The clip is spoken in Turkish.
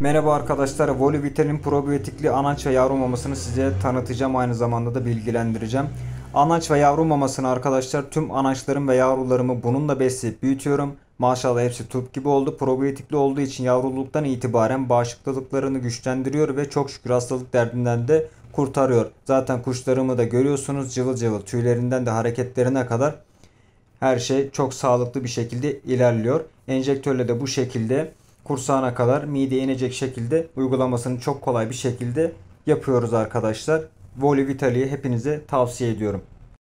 Merhaba arkadaşlar, Volivitel'in probiyotikli anaç ve yavru mamasını size tanıtacağım. Aynı zamanda da bilgilendireceğim. Anaç ve yavru mamasını arkadaşlar tüm anaçlarım ve yavrularımı bununla besleyip büyütüyorum. Maşallah hepsi turp gibi oldu. Probiyotikli olduğu için yavruluktan itibaren bağışıklıklarını güçlendiriyor ve çok şükür hastalık derdinden de kurtarıyor. Zaten kuşlarımı da görüyorsunuz cıvıl cıvıl tüylerinden de hareketlerine kadar her şey çok sağlıklı bir şekilde ilerliyor. Enjektörle de bu şekilde kursağına kadar mideye inecek şekilde uygulamasını çok kolay bir şekilde yapıyoruz arkadaşlar. Voli Vitali'yi hepinize tavsiye ediyorum.